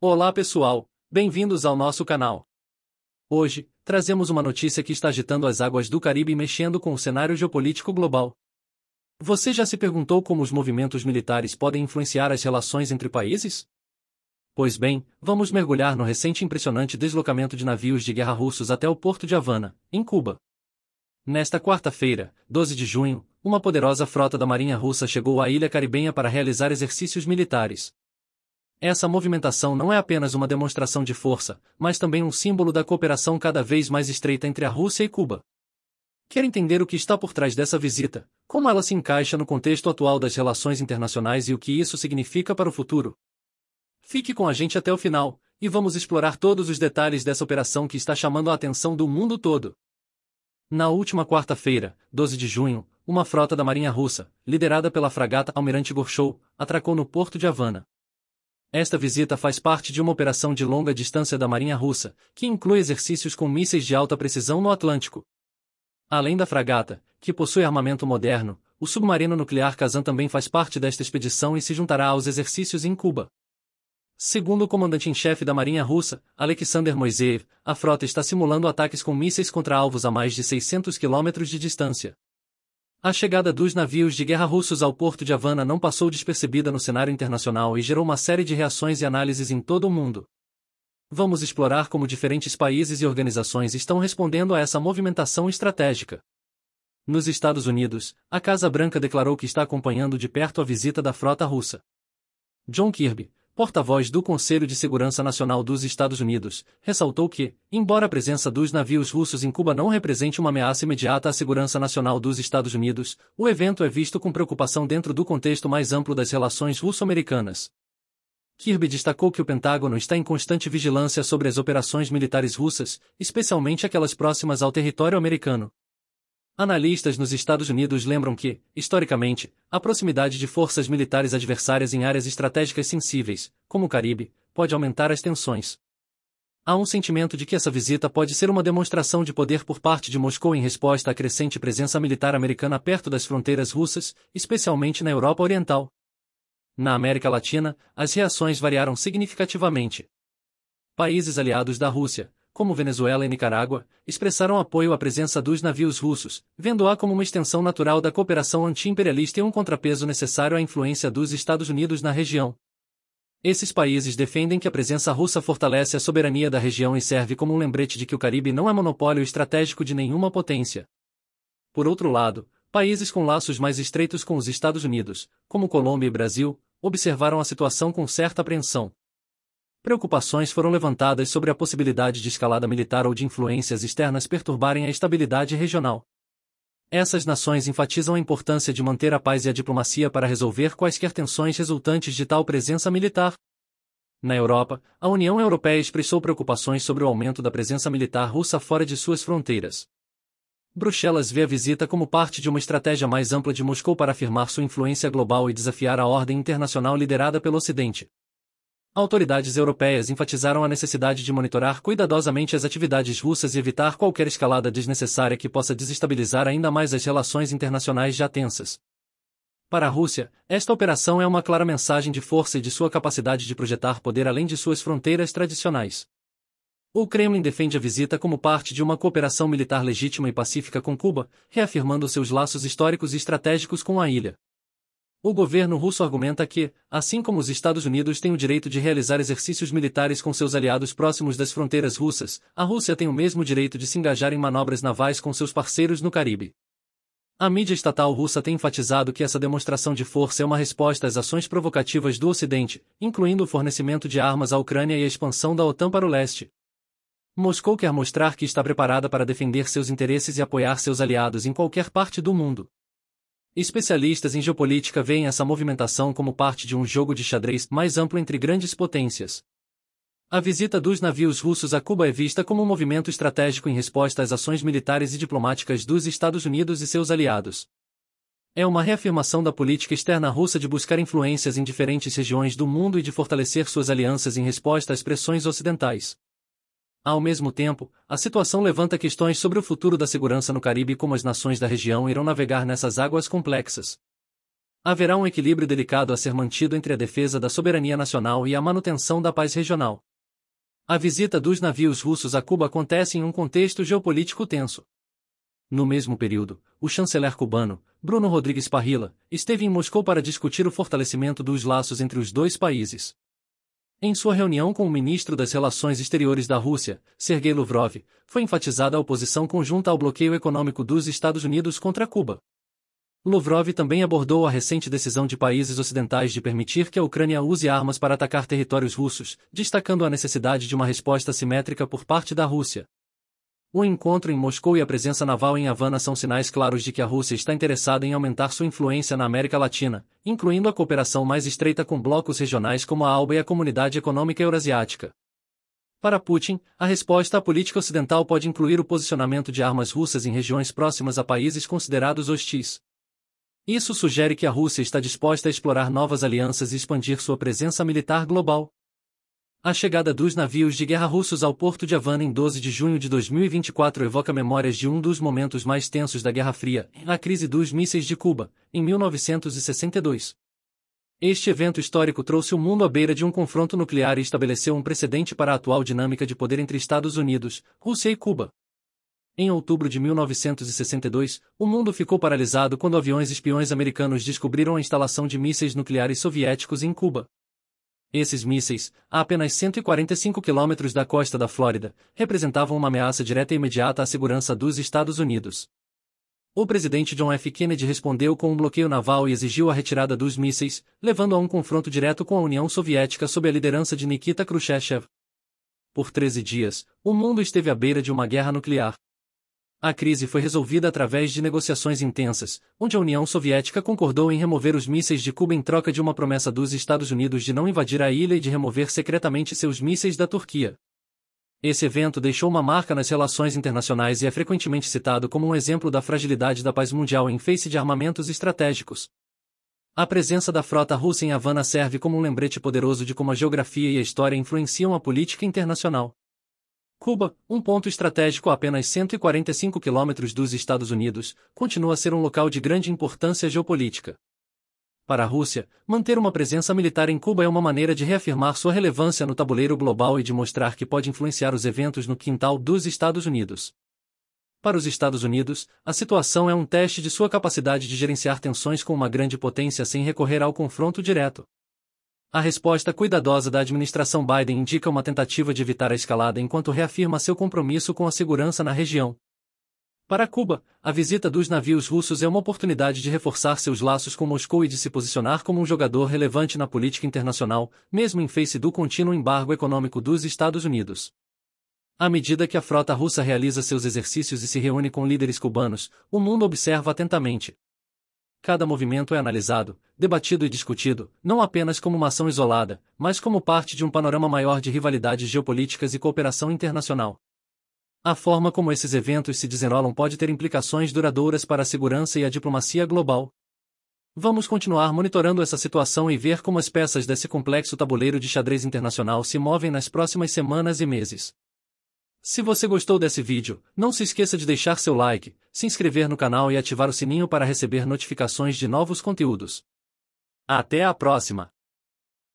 Olá pessoal, bem-vindos ao nosso canal. Hoje, trazemos uma notícia que está agitando as águas do Caribe e mexendo com o cenário geopolítico global. Você já se perguntou como os movimentos militares podem influenciar as relações entre países? Pois bem, vamos mergulhar no recente impressionante deslocamento de navios de guerra russos até o porto de Havana, em Cuba. Nesta quarta-feira, 12 de junho, uma poderosa frota da Marinha Russa chegou à ilha caribenha para realizar exercícios militares, essa movimentação não é apenas uma demonstração de força, mas também um símbolo da cooperação cada vez mais estreita entre a Rússia e Cuba. Quer entender o que está por trás dessa visita, como ela se encaixa no contexto atual das relações internacionais e o que isso significa para o futuro? Fique com a gente até o final, e vamos explorar todos os detalhes dessa operação que está chamando a atenção do mundo todo. Na última quarta-feira, 12 de junho, uma frota da Marinha Russa, liderada pela fragata Almirante Gorshov, atracou no porto de Havana. Esta visita faz parte de uma operação de longa distância da Marinha Russa, que inclui exercícios com mísseis de alta precisão no Atlântico. Além da fragata, que possui armamento moderno, o submarino nuclear Kazan também faz parte desta expedição e se juntará aos exercícios em Cuba. Segundo o comandante em chefe da Marinha Russa, Alexander Moiseev, a frota está simulando ataques com mísseis contra alvos a mais de 600 quilômetros de distância. A chegada dos navios de guerra russos ao porto de Havana não passou despercebida no cenário internacional e gerou uma série de reações e análises em todo o mundo. Vamos explorar como diferentes países e organizações estão respondendo a essa movimentação estratégica. Nos Estados Unidos, a Casa Branca declarou que está acompanhando de perto a visita da frota russa. John Kirby, porta-voz do Conselho de Segurança Nacional dos Estados Unidos, ressaltou que, embora a presença dos navios russos em Cuba não represente uma ameaça imediata à segurança nacional dos Estados Unidos, o evento é visto com preocupação dentro do contexto mais amplo das relações russo-americanas. Kirby destacou que o Pentágono está em constante vigilância sobre as operações militares russas, especialmente aquelas próximas ao território americano. Analistas nos Estados Unidos lembram que, historicamente, a proximidade de forças militares adversárias em áreas estratégicas sensíveis, como o Caribe, pode aumentar as tensões. Há um sentimento de que essa visita pode ser uma demonstração de poder por parte de Moscou em resposta à crescente presença militar americana perto das fronteiras russas, especialmente na Europa Oriental. Na América Latina, as reações variaram significativamente. Países aliados da Rússia, como Venezuela e Nicarágua, expressaram apoio à presença dos navios russos, vendo-a como uma extensão natural da cooperação anti-imperialista e um contrapeso necessário à influência dos Estados Unidos na região. Esses países defendem que a presença russa fortalece a soberania da região e serve como um lembrete de que o Caribe não é monopólio estratégico de nenhuma potência. Por outro lado, países com laços mais estreitos com os Estados Unidos, como Colômbia e Brasil, observaram a situação com certa apreensão. Preocupações foram levantadas sobre a possibilidade de escalada militar ou de influências externas perturbarem a estabilidade regional. Essas nações enfatizam a importância de manter a paz e a diplomacia para resolver quaisquer tensões resultantes de tal presença militar. Na Europa, a União Europeia expressou preocupações sobre o aumento da presença militar russa fora de suas fronteiras. Bruxelas vê a visita como parte de uma estratégia mais ampla de Moscou para afirmar sua influência global e desafiar a ordem internacional liderada pelo Ocidente autoridades europeias enfatizaram a necessidade de monitorar cuidadosamente as atividades russas e evitar qualquer escalada desnecessária que possa desestabilizar ainda mais as relações internacionais já tensas. Para a Rússia, esta operação é uma clara mensagem de força e de sua capacidade de projetar poder além de suas fronteiras tradicionais. O Kremlin defende a visita como parte de uma cooperação militar legítima e pacífica com Cuba, reafirmando seus laços históricos e estratégicos com a ilha. O governo russo argumenta que, assim como os Estados Unidos têm o direito de realizar exercícios militares com seus aliados próximos das fronteiras russas, a Rússia tem o mesmo direito de se engajar em manobras navais com seus parceiros no Caribe. A mídia estatal russa tem enfatizado que essa demonstração de força é uma resposta às ações provocativas do Ocidente, incluindo o fornecimento de armas à Ucrânia e a expansão da OTAN para o leste. Moscou quer mostrar que está preparada para defender seus interesses e apoiar seus aliados em qualquer parte do mundo. Especialistas em geopolítica veem essa movimentação como parte de um jogo de xadrez mais amplo entre grandes potências. A visita dos navios russos a Cuba é vista como um movimento estratégico em resposta às ações militares e diplomáticas dos Estados Unidos e seus aliados. É uma reafirmação da política externa russa de buscar influências em diferentes regiões do mundo e de fortalecer suas alianças em resposta às pressões ocidentais. Ao mesmo tempo, a situação levanta questões sobre o futuro da segurança no Caribe e como as nações da região irão navegar nessas águas complexas. Haverá um equilíbrio delicado a ser mantido entre a defesa da soberania nacional e a manutenção da paz regional. A visita dos navios russos a Cuba acontece em um contexto geopolítico tenso. No mesmo período, o chanceler cubano, Bruno Rodrigues Parrilla, esteve em Moscou para discutir o fortalecimento dos laços entre os dois países. Em sua reunião com o ministro das Relações Exteriores da Rússia, Sergei Lavrov, foi enfatizada a oposição conjunta ao bloqueio econômico dos Estados Unidos contra Cuba. Lavrov também abordou a recente decisão de países ocidentais de permitir que a Ucrânia use armas para atacar territórios russos, destacando a necessidade de uma resposta simétrica por parte da Rússia. O encontro em Moscou e a presença naval em Havana são sinais claros de que a Rússia está interessada em aumentar sua influência na América Latina, incluindo a cooperação mais estreita com blocos regionais como a ALBA e a Comunidade Econômica Eurasiática. Para Putin, a resposta à política ocidental pode incluir o posicionamento de armas russas em regiões próximas a países considerados hostis. Isso sugere que a Rússia está disposta a explorar novas alianças e expandir sua presença militar global. A chegada dos navios de guerra russos ao porto de Havana em 12 de junho de 2024 evoca memórias de um dos momentos mais tensos da Guerra Fria, a crise dos mísseis de Cuba, em 1962. Este evento histórico trouxe o mundo à beira de um confronto nuclear e estabeleceu um precedente para a atual dinâmica de poder entre Estados Unidos, Rússia e Cuba. Em outubro de 1962, o mundo ficou paralisado quando aviões espiões americanos descobriram a instalação de mísseis nucleares soviéticos em Cuba. Esses mísseis, a apenas 145 quilômetros da costa da Flórida, representavam uma ameaça direta e imediata à segurança dos Estados Unidos. O presidente John F. Kennedy respondeu com um bloqueio naval e exigiu a retirada dos mísseis, levando a um confronto direto com a União Soviética sob a liderança de Nikita Khrushchev. Por 13 dias, o mundo esteve à beira de uma guerra nuclear. A crise foi resolvida através de negociações intensas, onde a União Soviética concordou em remover os mísseis de Cuba em troca de uma promessa dos Estados Unidos de não invadir a ilha e de remover secretamente seus mísseis da Turquia. Esse evento deixou uma marca nas relações internacionais e é frequentemente citado como um exemplo da fragilidade da paz mundial em face de armamentos estratégicos. A presença da frota russa em Havana serve como um lembrete poderoso de como a geografia e a história influenciam a política internacional. Cuba, um ponto estratégico a apenas 145 quilômetros dos Estados Unidos, continua a ser um local de grande importância geopolítica. Para a Rússia, manter uma presença militar em Cuba é uma maneira de reafirmar sua relevância no tabuleiro global e de mostrar que pode influenciar os eventos no quintal dos Estados Unidos. Para os Estados Unidos, a situação é um teste de sua capacidade de gerenciar tensões com uma grande potência sem recorrer ao confronto direto. A resposta cuidadosa da administração Biden indica uma tentativa de evitar a escalada enquanto reafirma seu compromisso com a segurança na região. Para Cuba, a visita dos navios russos é uma oportunidade de reforçar seus laços com Moscou e de se posicionar como um jogador relevante na política internacional, mesmo em face do contínuo embargo econômico dos Estados Unidos. À medida que a frota russa realiza seus exercícios e se reúne com líderes cubanos, o mundo observa atentamente cada movimento é analisado, debatido e discutido, não apenas como uma ação isolada, mas como parte de um panorama maior de rivalidades geopolíticas e cooperação internacional. A forma como esses eventos se desenrolam pode ter implicações duradouras para a segurança e a diplomacia global. Vamos continuar monitorando essa situação e ver como as peças desse complexo tabuleiro de xadrez internacional se movem nas próximas semanas e meses. Se você gostou desse vídeo, não se esqueça de deixar seu like, se inscrever no canal e ativar o sininho para receber notificações de novos conteúdos. Até a próxima!